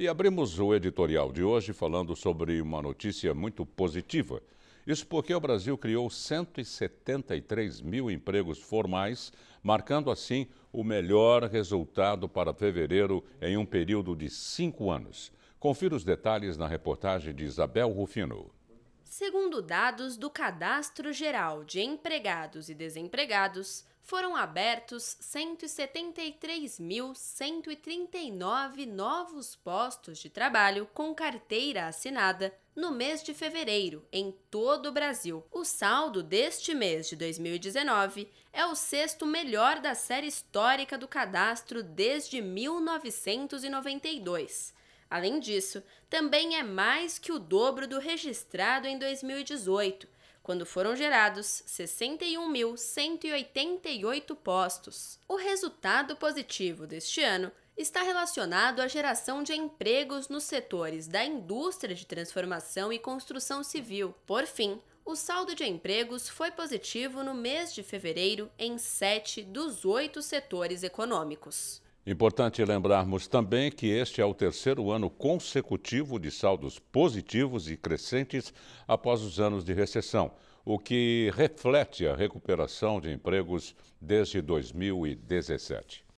E abrimos o editorial de hoje falando sobre uma notícia muito positiva. Isso porque o Brasil criou 173 mil empregos formais, marcando assim o melhor resultado para fevereiro em um período de cinco anos. Confira os detalhes na reportagem de Isabel Rufino. Segundo dados do Cadastro Geral de Empregados e Desempregados, foram abertos 173.139 novos postos de trabalho com carteira assinada no mês de fevereiro, em todo o Brasil. O saldo deste mês de 2019 é o sexto melhor da série histórica do cadastro desde 1992 Além disso, também é mais que o dobro do registrado em 2018, quando foram gerados 61.188 postos. O resultado positivo deste ano está relacionado à geração de empregos nos setores da indústria de transformação e construção civil. Por fim, o saldo de empregos foi positivo no mês de fevereiro em sete dos oito setores econômicos. Importante lembrarmos também que este é o terceiro ano consecutivo de saldos positivos e crescentes após os anos de recessão, o que reflete a recuperação de empregos desde 2017.